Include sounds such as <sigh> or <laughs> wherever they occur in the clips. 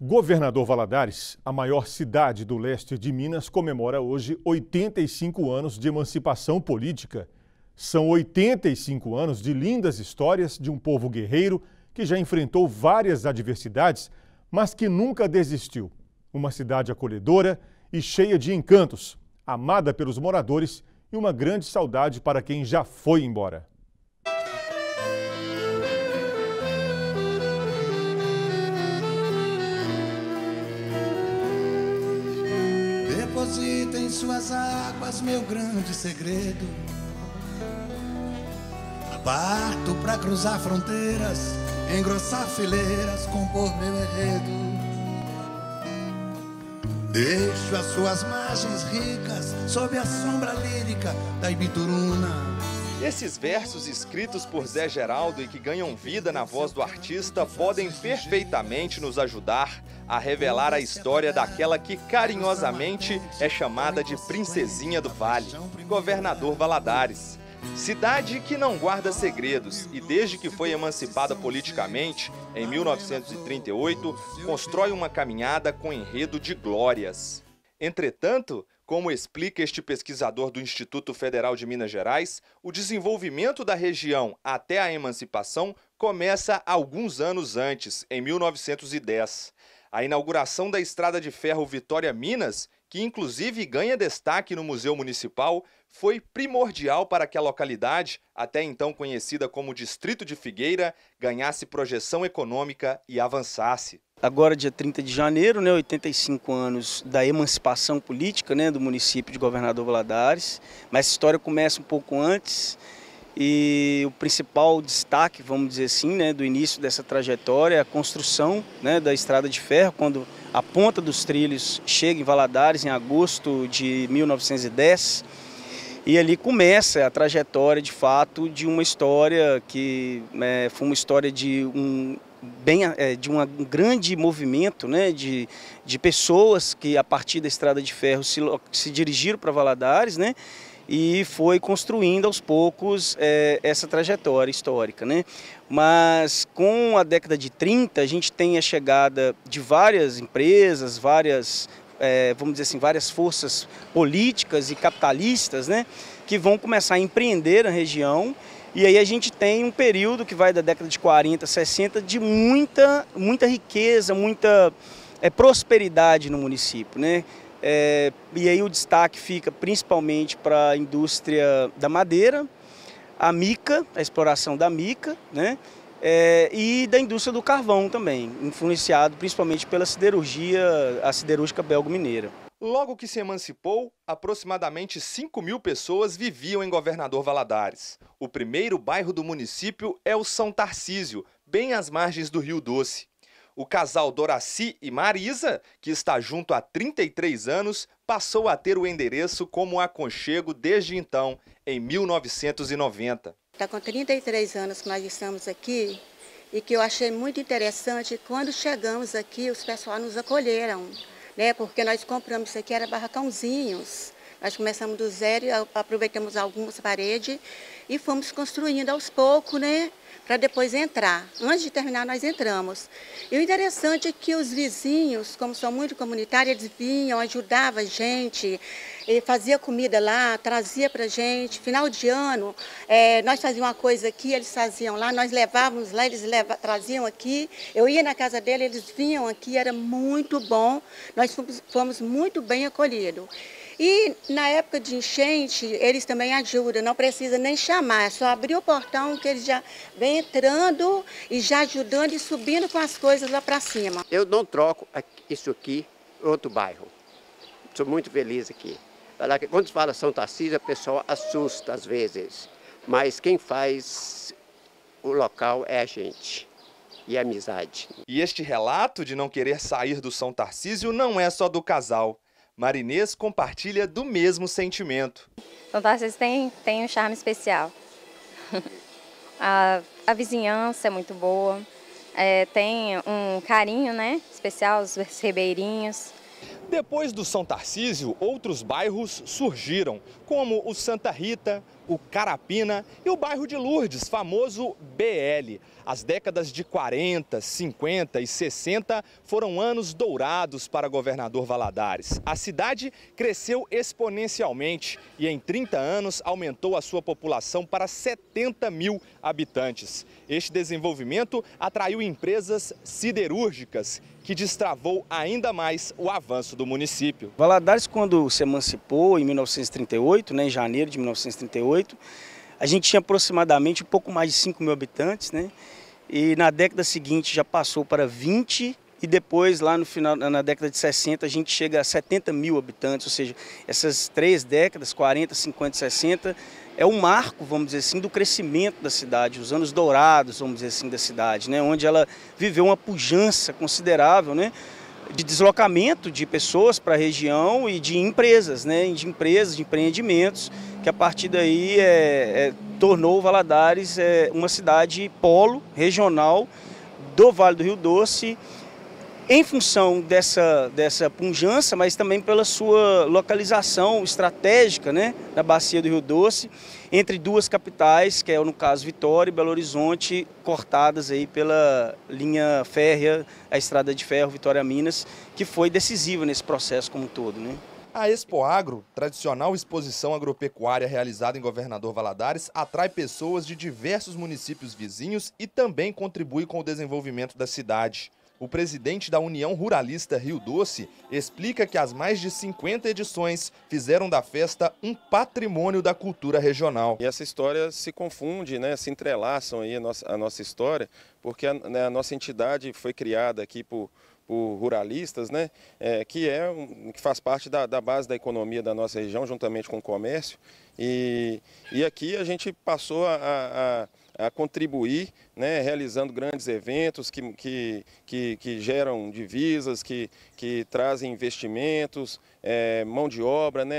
Governador Valadares, a maior cidade do leste de Minas, comemora hoje 85 anos de emancipação política. São 85 anos de lindas histórias de um povo guerreiro que já enfrentou várias adversidades, mas que nunca desistiu. Uma cidade acolhedora e cheia de encantos, amada pelos moradores e uma grande saudade para quem já foi embora. deposita em suas águas meu grande segredo. Parto para cruzar fronteiras, engrossar fileiras, compor meu enredo. Deixo as suas margens ricas sob a sombra lírica da Ibituruna. Esses versos escritos por Zé Geraldo e que ganham vida na voz do artista podem perfeitamente nos ajudar a revelar a história daquela que carinhosamente é chamada de Princesinha do Vale, Governador Valadares. Cidade que não guarda segredos e, desde que foi emancipada politicamente, em 1938, constrói uma caminhada com enredo de glórias. Entretanto, como explica este pesquisador do Instituto Federal de Minas Gerais, o desenvolvimento da região até a emancipação começa alguns anos antes, em 1910. A inauguração da estrada de ferro Vitória Minas, que inclusive ganha destaque no Museu Municipal, foi primordial para que a localidade, até então conhecida como Distrito de Figueira, ganhasse projeção econômica e avançasse. Agora, dia 30 de janeiro, né, 85 anos da emancipação política né, do município de Governador Valadares, mas a história começa um pouco antes e o principal destaque, vamos dizer assim, né, do início dessa trajetória é a construção né, da Estrada de Ferro, quando a ponta dos trilhos chega em Valadares em agosto de 1910, e ali começa a trajetória, de fato, de uma história que é, foi uma história de um bem, é, de um grande movimento né, de, de pessoas que a partir da Estrada de Ferro se, se dirigiram para Valadares, né? e foi construindo aos poucos é, essa trajetória histórica. Né? Mas com a década de 30, a gente tem a chegada de várias empresas, várias, é, vamos dizer assim, várias forças políticas e capitalistas né? que vão começar a empreender a região e aí a gente tem um período que vai da década de 40, 60, de muita, muita riqueza, muita é, prosperidade no município. Né? É, e aí o destaque fica principalmente para a indústria da madeira, a mica, a exploração da mica, né? é, e da indústria do carvão também, influenciado principalmente pela siderurgia, a siderúrgica belgo-mineira. Logo que se emancipou, aproximadamente 5 mil pessoas viviam em Governador Valadares. O primeiro bairro do município é o São Tarcísio, bem às margens do Rio Doce. O casal Doraci e Marisa, que está junto há 33 anos, passou a ter o endereço como aconchego desde então, em 1990. Está com 33 anos que nós estamos aqui e que eu achei muito interessante. Quando chegamos aqui, os pessoal nos acolheram, né? Porque nós compramos isso aqui, era barracãozinhos. Nós começamos do zero, aproveitamos algumas paredes e fomos construindo aos poucos, né? Para depois entrar. Antes de terminar, nós entramos. E o interessante é que os vizinhos, como são muito comunitários, eles vinham, ajudavam a gente, fazia comida lá, trazia para gente. Final de ano, é, nós fazíamos uma coisa aqui, eles faziam lá, nós levávamos lá, eles leva, traziam aqui. Eu ia na casa dele, eles vinham aqui, era muito bom. Nós fomos, fomos muito bem acolhidos. E na época de enchente, eles também ajudam, não precisa nem chamar, é só abrir o portão que eles já vêm entrando e já ajudando e subindo com as coisas lá para cima. Eu não troco isso aqui, outro bairro. Sou muito feliz aqui. Quando fala São Tarcísio, a pessoa assusta às vezes, mas quem faz o local é a gente e a amizade. E este relato de não querer sair do São Tarcísio não é só do casal. Marinês compartilha do mesmo sentimento. São então, Tarcísio tá, tem, tem um charme especial. <laughs> a, a vizinhança é muito boa, é, tem um carinho né, especial, os ribeirinhos. Depois do São Tarcísio, outros bairros surgiram, como o Santa Rita, o Carapina e o bairro de Lourdes, famoso BL. As décadas de 40, 50 e 60 foram anos dourados para governador Valadares. A cidade cresceu exponencialmente e em 30 anos aumentou a sua população para 70 mil habitantes. Este desenvolvimento atraiu empresas siderúrgicas que destravou ainda mais o avanço do município. Valadares, quando se emancipou em 1938, né, em janeiro de 1938, a gente tinha aproximadamente um pouco mais de 5 mil habitantes, né? E na década seguinte já passou para 20 e depois lá no final na década de 60 a gente chega a 70 mil habitantes, ou seja, essas três décadas 40, 50, 60 é um marco, vamos dizer assim, do crescimento da cidade, os anos dourados, vamos dizer assim, da cidade, né, onde ela viveu uma pujança considerável, né, de deslocamento de pessoas para a região e de empresas, né, de empresas, de empreendimentos que a partir daí é, é, tornou Valadares é, uma cidade polo regional do Vale do Rio Doce, em função dessa, dessa punjança, mas também pela sua localização estratégica né, na bacia do Rio Doce, entre duas capitais, que é no caso Vitória e Belo Horizonte, cortadas aí pela linha férrea, a estrada de ferro Vitória-Minas, que foi decisiva nesse processo como um todo. Né? A Expoagro, tradicional exposição agropecuária realizada em Governador Valadares, atrai pessoas de diversos municípios vizinhos e também contribui com o desenvolvimento da cidade. O presidente da União Ruralista Rio Doce explica que as mais de 50 edições fizeram da festa um patrimônio da cultura regional. E essa história se confunde, né, se entrelaçam aí a nossa, a nossa história, porque a, né, a nossa entidade foi criada aqui por por ruralistas, né, é, que, é, que faz parte da, da, base da economia da nossa região, juntamente com o comércio. E, e aqui a gente passou a, a a contribuir, né, realizando grandes eventos que, que, que, que, geram divisas, que, que trazem investimentos, é, mão de obra né,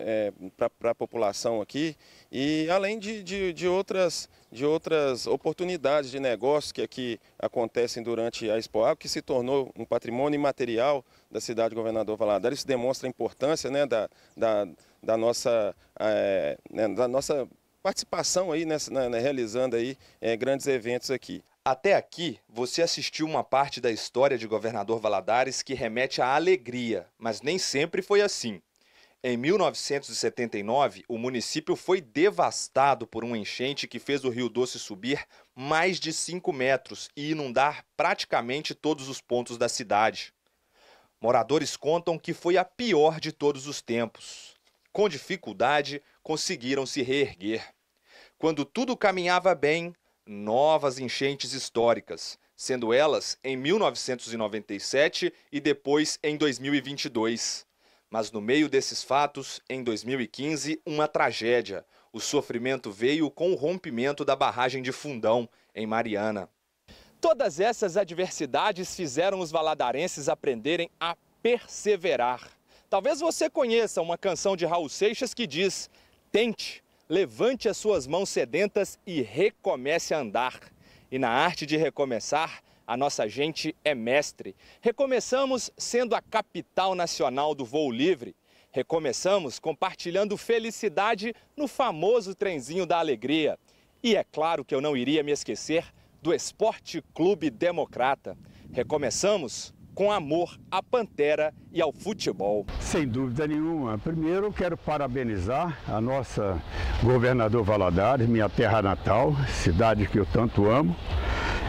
é, para a população aqui, e além de, de, de, outras, de outras oportunidades de negócio que aqui acontecem durante a Expo que se tornou um patrimônio imaterial da cidade Governador Valadares. Isso demonstra a importância né, da, da, da nossa, é, né, da nossa participação aí nessa, na, na, né, realizando aí é, grandes eventos aqui. Até aqui, você assistiu uma parte da história de Governador Valadares que remete à alegria, mas nem sempre foi assim. Em 1979, o município foi devastado por uma enchente que fez o Rio Doce subir mais de 5 metros e inundar praticamente todos os pontos da cidade. Moradores contam que foi a pior de todos os tempos. Com dificuldade, conseguiram se reerguer quando tudo caminhava bem, novas enchentes históricas, sendo elas em 1997 e depois em 2022. Mas no meio desses fatos, em 2015, uma tragédia. O sofrimento veio com o rompimento da barragem de Fundão, em Mariana. Todas essas adversidades fizeram os valadarenses aprenderem a perseverar. Talvez você conheça uma canção de Raul Seixas que diz: Tente, levante as suas mãos sedentas e recomece a andar. E na arte de recomeçar, a nossa gente é mestre. Recomeçamos sendo a capital nacional do voo livre. Recomeçamos compartilhando felicidade no famoso trenzinho da alegria. E é claro que eu não iria me esquecer do Esporte Clube Democrata. Recomeçamos com amor à Pantera e ao futebol. Sem dúvida nenhuma. Primeiro, quero parabenizar a nossa governador Valadares, minha terra natal, cidade que eu tanto amo,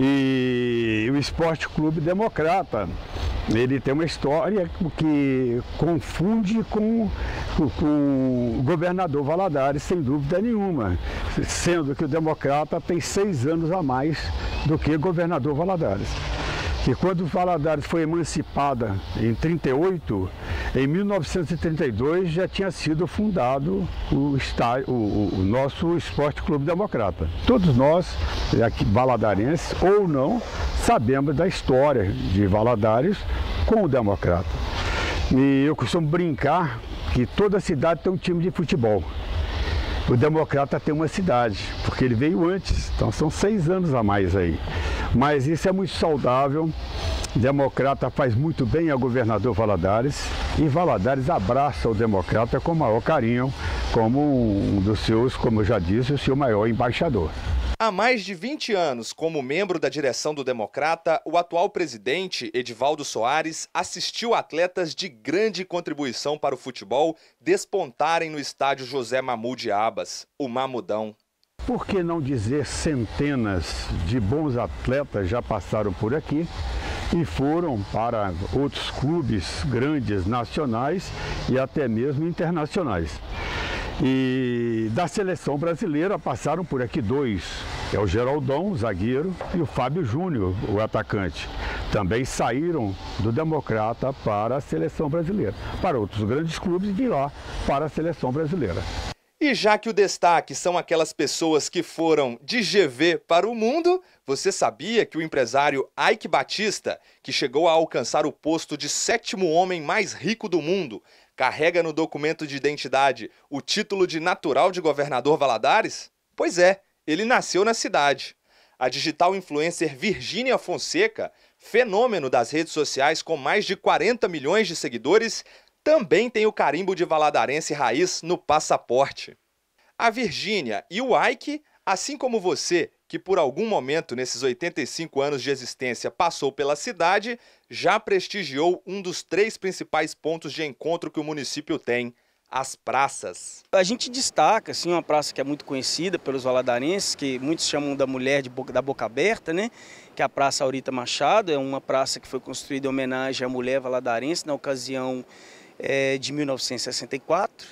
e o Esporte Clube Democrata. Ele tem uma história que confunde com, com o governador Valadares, sem dúvida nenhuma, sendo que o Democrata tem seis anos a mais do que o governador Valadares que quando Valadares foi emancipada em 38, em 1932 já tinha sido fundado o, estádio, o, o nosso Esporte Clube Democrata. Todos nós, aqui, valadarenses ou não, sabemos da história de Valadares com o Democrata. E eu costumo brincar que toda cidade tem um time de futebol. O Democrata tem uma cidade, porque ele veio antes, então são seis anos a mais aí. Mas isso é muito saudável. Democrata faz muito bem ao governador Valadares e Valadares abraça o Democrata com o maior carinho, como um dos seus, como eu já disse, o seu maior embaixador. Há mais de 20 anos, como membro da direção do Democrata, o atual presidente, Edivaldo Soares, assistiu atletas de grande contribuição para o futebol despontarem no estádio José Mamud Abas, o Mamudão por que não dizer centenas de bons atletas já passaram por aqui e foram para outros clubes grandes nacionais e até mesmo internacionais. E da seleção brasileira passaram por aqui dois. É o Geraldão, o zagueiro, e o Fábio Júnior, o atacante. Também saíram do Democrata para a seleção brasileira, para outros grandes clubes e de lá para a seleção brasileira. E já que o destaque são aquelas pessoas que foram de GV para o mundo, você sabia que o empresário Ike Batista, que chegou a alcançar o posto de sétimo homem mais rico do mundo, carrega no documento de identidade o título de natural de governador Valadares? Pois é, ele nasceu na cidade. A digital influencer Virgínia Fonseca, fenômeno das redes sociais com mais de 40 milhões de seguidores, também tem o carimbo de Valadarense Raiz no passaporte. A Virgínia e o Ike, assim como você, que por algum momento nesses 85 anos de existência passou pela cidade, já prestigiou um dos três principais pontos de encontro que o município tem, as praças. A gente destaca assim, uma praça que é muito conhecida pelos valadarenses, que muitos chamam da mulher de boca, da boca aberta, né? que é a Praça Aurita Machado, é uma praça que foi construída em homenagem à mulher valadarense na ocasião é, de 1964,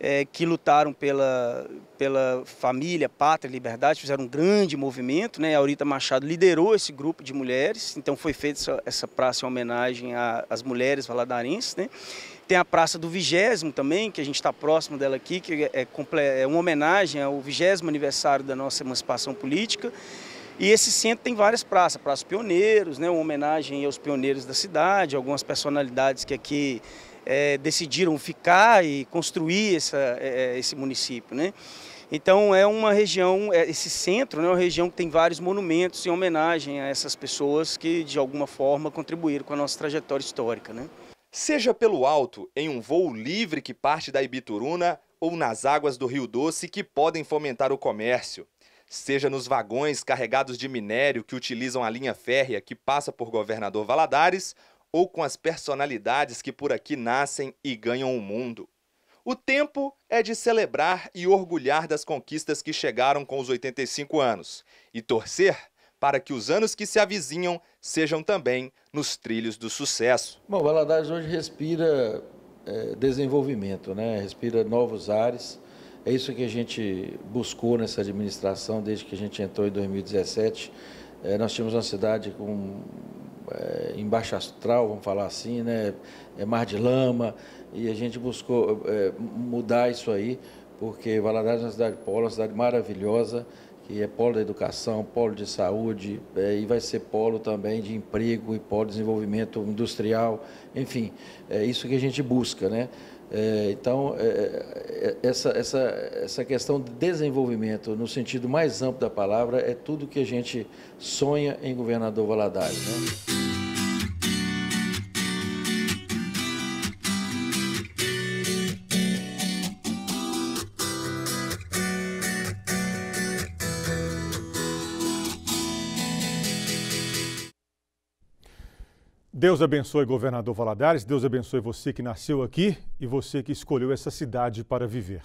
é, que lutaram pela, pela família, pátria, liberdade, fizeram um grande movimento. Né? A Aurita Machado liderou esse grupo de mulheres, então foi feita essa, essa praça em homenagem às mulheres valadarenses. Né? Tem a Praça do Vigésimo também, que a gente está próximo dela aqui, que é, é, é uma homenagem ao vigésimo aniversário da nossa emancipação política. E esse centro tem várias praças, praças pioneiros, né, uma homenagem aos pioneiros da cidade, algumas personalidades que aqui é, decidiram ficar e construir essa, é, é, esse município. Né? Então é uma região, é, esse centro né, é uma região que tem vários monumentos em homenagem a essas pessoas que de alguma forma contribuíram com a nossa trajetória histórica. Né? Seja pelo alto, em um voo livre que parte da Ibituruna ou nas águas do Rio Doce que podem fomentar o comércio. Seja nos vagões carregados de minério que utilizam a linha férrea que passa por Governador Valadares ou com as personalidades que por aqui nascem e ganham o mundo. O tempo é de celebrar e orgulhar das conquistas que chegaram com os 85 anos e torcer para que os anos que se avizinham sejam também nos trilhos do sucesso. Bom, Valadares hoje respira é, desenvolvimento, né? respira novos ares. É isso que a gente buscou nessa administração desde que a gente entrou em 2017. É, nós tínhamos uma cidade com é, em astral, vamos falar assim, né? É mar de lama. E a gente buscou é, mudar isso aí, porque Valadares é uma cidade polo, uma cidade maravilhosa, que é polo da educação, polo de saúde, é, e vai ser polo também de emprego e polo de desenvolvimento industrial. Enfim, é isso que a gente busca, né? É, então, é, é, é essa, essa, essa questão de desenvolvimento, no sentido mais amplo da palavra, é tudo que a gente sonha em governador Valadares. Né? Deus abençoe governador Valadares, Deus abençoe você que nasceu aqui e você que escolheu essa cidade para viver.